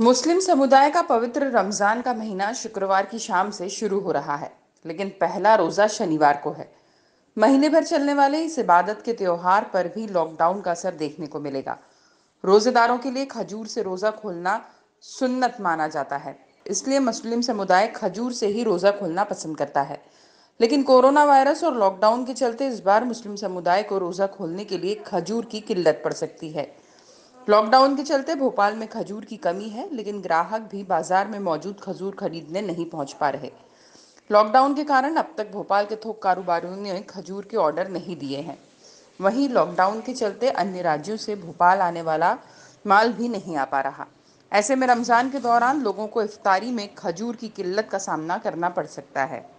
मुस्लिम समुदाय का पवित्र रमज़ान का महीना शुक्रवार की शाम से शुरू हो रहा है लेकिन पहला रोज़ा शनिवार को है महीने भर चलने वाले इस इबादत के त्योहार पर भी लॉकडाउन का असर देखने को मिलेगा रोज़ेदारों के लिए खजूर से रोज़ा खोलना सुन्नत माना जाता है इसलिए मुस्लिम समुदाय खजूर से ही रोज़ा खोलना पसंद करता है लेकिन कोरोना वायरस और लॉकडाउन के चलते इस बार मुस्लिम समुदाय को रोज़ा खोलने के लिए खजूर की किल्लत पड़ सकती है लॉकडाउन के चलते भोपाल में खजूर की कमी है लेकिन ग्राहक भी बाजार में मौजूद खजूर खरीदने नहीं पहुंच पा रहे लॉकडाउन के कारण अब तक भोपाल के थोक कारोबारियों ने खजूर के ऑर्डर नहीं दिए हैं वहीं लॉकडाउन के चलते अन्य राज्यों से भोपाल आने वाला माल भी नहीं आ पा रहा ऐसे में रमज़ान के दौरान लोगों को इफ्तारी में खजूर की किल्लत का सामना करना पड़ सकता है